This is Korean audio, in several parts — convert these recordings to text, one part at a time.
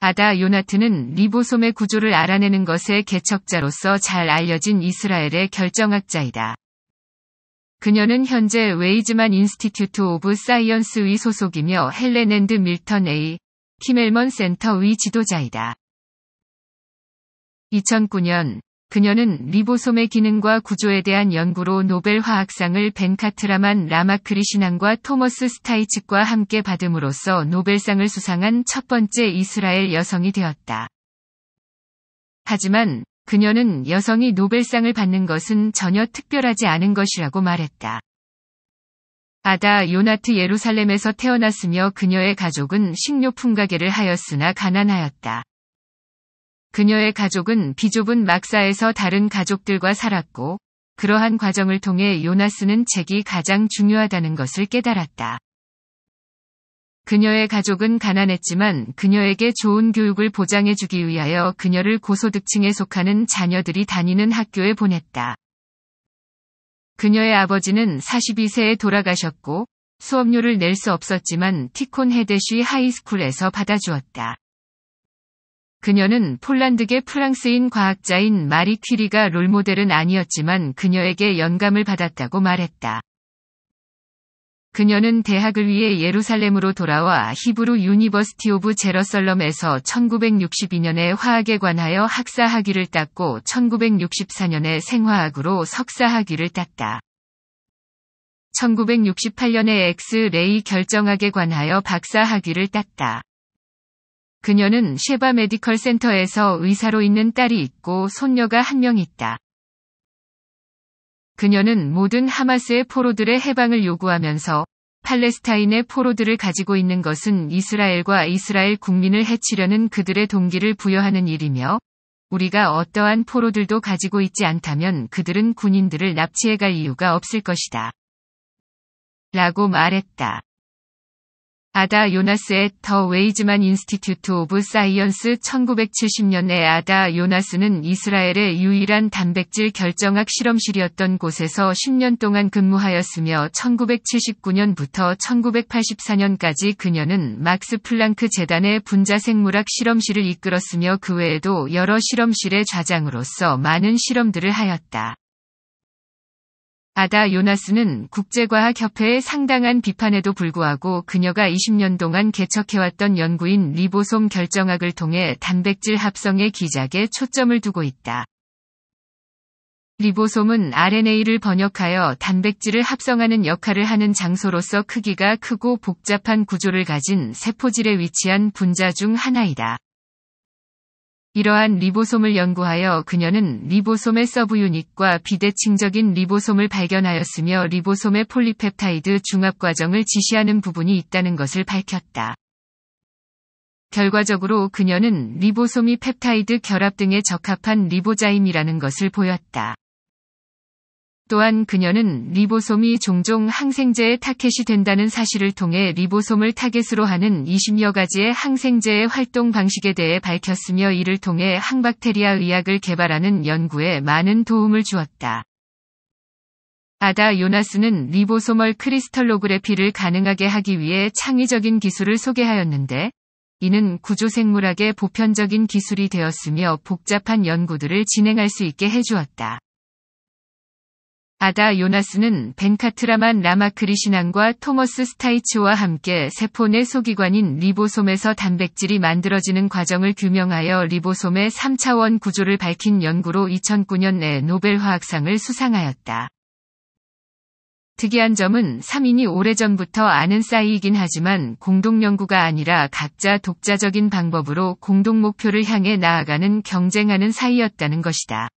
아다 요나트는 리보솜의 구조를 알아내는 것의 개척자로서 잘 알려진 이스라엘의 결정학자이다. 그녀는 현재 웨이즈만 인스티튜트 오브 사이언스 위 소속이며 헬렌 앤드 밀턴 A. 키멜먼 센터 위 지도자이다. 2009년 그녀는 리보솜의 기능과 구조에 대한 연구로 노벨 화학상을 벤카트라만 라마크리신앙과 토머스 스타이츠과 함께 받음으로써 노벨상을 수상한 첫 번째 이스라엘 여성이 되었다. 하지만 그녀는 여성이 노벨상을 받는 것은 전혀 특별하지 않은 것이라고 말했다. 아다 요나트 예루살렘에서 태어났으며 그녀의 가족은 식료품 가게를 하였으나 가난하였다. 그녀의 가족은 비좁은 막사에서 다른 가족들과 살았고 그러한 과정을 통해 요나스는 책이 가장 중요하다는 것을 깨달았다. 그녀의 가족은 가난했지만 그녀에게 좋은 교육을 보장해주기 위하여 그녀를 고소득층에 속하는 자녀들이 다니는 학교에 보냈다. 그녀의 아버지는 42세에 돌아가셨고 수업료를 낼 수 없었지만 티콘 헤데쉬 하이스쿨에서 받아주었다. 그녀는 폴란드계 프랑스인 과학자인 마리 퀴리가 롤모델은 아니었지만 그녀에게 영감을 받았다고 말했다. 그녀는 대학을 위해 예루살렘으로 돌아와 히브루 유니버스티 오브 제러설럼에서 1962년에 화학에 관하여 학사 학위를 땄고 1964년에 생화학으로 석사 학위를 땄다. 1968년에 엑스레이 결정학에 관하여 박사 학위를 땄다. 그녀는 쉐바 메디컬 센터에서 의사로 있는 딸이 있고 손녀가 한 명 있다. 그녀는 모든 하마스의 포로들의 해방을 요구하면서 팔레스타인의 포로들을 가지고 있는 것은 이스라엘과 이스라엘 국민을 해치려는 그들의 동기를 부여하는 일이며 우리가 어떠한 포로들도 가지고 있지 않다면 그들은 군인들을 납치해 갈 이유가 없을 것이다. 라고 말했다. 아다 요나스 의더 웨이즈만 인스티튜트 오브 사이언스 1970년에 아다 요나스는 이스라엘의 유일한 단백질 결정학 실험실이었던 곳에서 10년 동안 근무하였으며 1979년부터 1984년까지 그녀는 막스 플랑크 재단의 분자생물학 실험실을 이끌었으며 그 외에도 여러 실험실의 좌장으로서 많은 실험들을 하였다. 아다 요나스는 국제과학협회의 상당한 비판에도 불구하고 그녀가 20년 동안 개척해왔던 연구인 리보솜 결정학을 통해 단백질 합성의 기작에 초점을 두고 있다. 리보솜은 RNA를 번역하여 단백질을 합성하는 역할을 하는 장소로서 크기가 크고 복잡한 구조를 가진 세포질에 위치한 분자 중 하나이다. 이러한 리보솜을 연구하여 그녀는 리보솜의 서브유닛과 비대칭적인 리보솜을 발견하였으며 리보솜의 폴리펩타이드 중합 과정을 지시하는 부분이 있다는 것을 밝혔다. 결과적으로 그녀는 리보솜이 펩타이드 결합 등에 적합한 리보자임이라는 것을 보였다. 또한 그녀는 리보솜이 종종 항생제의 타켓이 된다는 사실을 통해 리보솜을 타겟으로 하는 20여 가지의 항생제의 활동 방식에 대해 밝혔으며 이를 통해 항박테리아 의학을 개발하는 연구에 많은 도움을 주었다. 아다 요나스는 리보소멀 크리스털로그래피를 가능하게 하기 위해 창의적인 기술을 소개하였는데, 이는 구조생물학의 보편적인 기술이 되었으며 복잡한 연구들을 진행할 수 있게 해주었다. 아다 요나스는 벤카트라만 라마크리 신앙과 토머스 스타이츠와 함께 세포 내 소기관인 리보솜에서 단백질이 만들어지는 과정을 규명하여 리보솜의 3차원 구조를 밝힌 연구로 2009년에 노벨 화학상을 수상하였다. 특이한 점은 3인이 오래전부터 아는 사이이긴 하지만 공동 연구가 아니라 각자 독자적인 방법으로 공동 목표를 향해 나아가는 경쟁하는 사이였다는 것이다.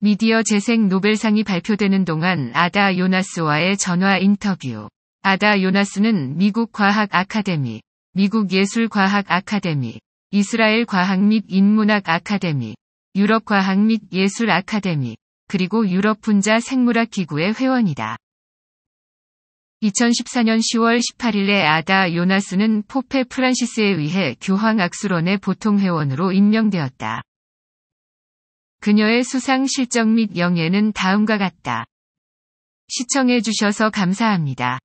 미디어 재생 노벨상이 발표되는 동안 아다 요나스와의 전화 인터뷰. 아다 요나스는 미국 과학 아카데미, 미국 예술과학 아카데미, 이스라엘 과학 및 인문학 아카데미, 유럽 과학 및 예술 아카데미, 그리고 유럽 분자 생물학 기구의 회원이다. 2014년 10월 18일에 아다 요나스는 포페 프란시스에 의해 교황 악수론의 보통 회원으로 임명되었다. 그녀의 수상 실적 및 영예는 다음과 같다. 시청해주셔서 감사합니다.